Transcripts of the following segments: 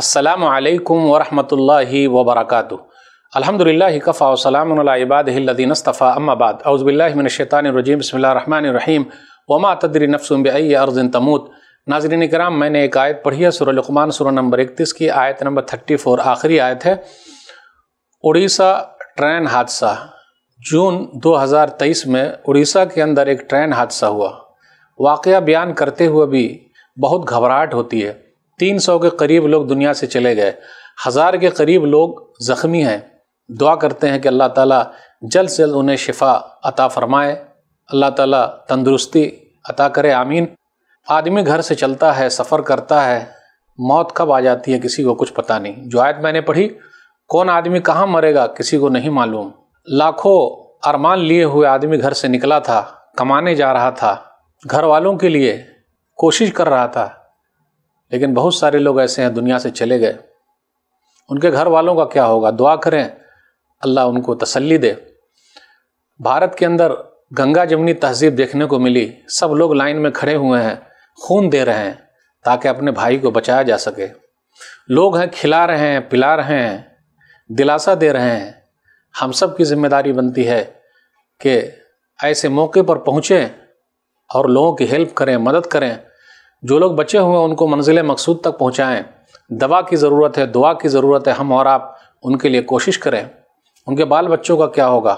असलकम वरहमल वबरक अलहमदिल्ला कफ़ा वसलामबादीनस्तफ़ा अम्माबाद अउज़बिल्लाशैतानरजीम बसमीम वमा तदरी नफ़सुम अर्ज़िन तमूत नाजरीन कराम मैंने एक आयत पढ़ी है सुरलकमान सुर नंबर इकतीस की आयत नंबर थर्टी फोर आखिरी आयत है उड़ीसा ट्रेन हादसा जून दो हज़ार तेईस में उड़ीसा के अंदर एक ट्रेन हादसा हुआ वाक़ बयान करते हुए भी बहुत घबराहट होती है तीन सौ के करीब लोग दुनिया से चले गए हज़ार के करीब लोग ज़ख्मी हैं दुआ करते हैं कि अल्लाह ताला जल्द से जल्द उन्हें शिफा अता फरमाए अल्लाह ताला तंदुरुस्ती अता करे आमीन आदमी घर से चलता है सफ़र करता है मौत कब आ जाती है किसी को कुछ पता नहीं जो आयत मैंने पढ़ी कौन आदमी कहाँ मरेगा किसी को नहीं मालूम लाखों अरमान लिए हुए आदमी घर से निकला था कमाने जा रहा था घर वालों के लिए कोशिश कर रहा था लेकिन बहुत सारे लोग ऐसे हैं दुनिया से चले गए उनके घर वालों का क्या होगा दुआ करें अल्लाह उनको तसल्ली दे भारत के अंदर गंगा जमुनी तहजीब देखने को मिली सब लोग लाइन में खड़े हुए हैं खून दे रहे हैं ताकि अपने भाई को बचाया जा सके लोग हैं खिला रहे हैं पिला रहे हैं दिलासा दे रहे हैं हम सब की जिम्मेदारी बनती है कि ऐसे मौके पर पहुँचें और लोगों की हेल्प करें मदद करें जो लोग बचे हुए हैं उनको मंजिल मकसूद तक पहुँचाएँ दवा की ज़रूरत है दुआ की ज़रूरत है हम और आप उनके लिए कोशिश करें उनके बाल बच्चों का क्या होगा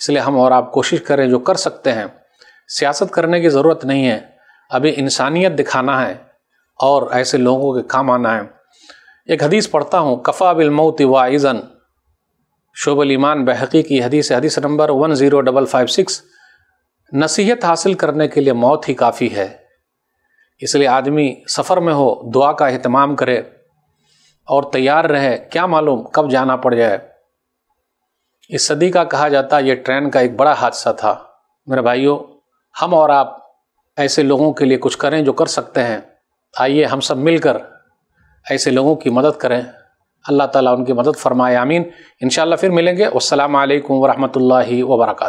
इसलिए हम और आप कोशिश करें जो कर सकते हैं सियासत करने की ज़रूरत नहीं है अभी इंसानियत दिखाना है और ऐसे लोगों के काम आना है एक हदीस पढ़ता हूँ कफ़ा बिलमौत वाइज़न शोबल ईमान बहकी की हदीस हदीस number one zero double five six नसीहत हासिल करने के लिए मौत ही काफ़ी है इसलिए आदमी सफ़र में हो दुआ का अहतमाम करे और तैयार रहे क्या मालूम कब जाना पड़ जाए इस सदी का कहा जाता ये ट्रेन का एक बड़ा हादसा था मेरे भाइयों हम और आप ऐसे लोगों के लिए कुछ करें जो कर सकते हैं आइए हम सब मिलकर ऐसे लोगों की मदद करें अल्लाह ताला उनकी मदद फरमाए आमीन इन फिर मिलेंगे असलकम वरहमल वर्का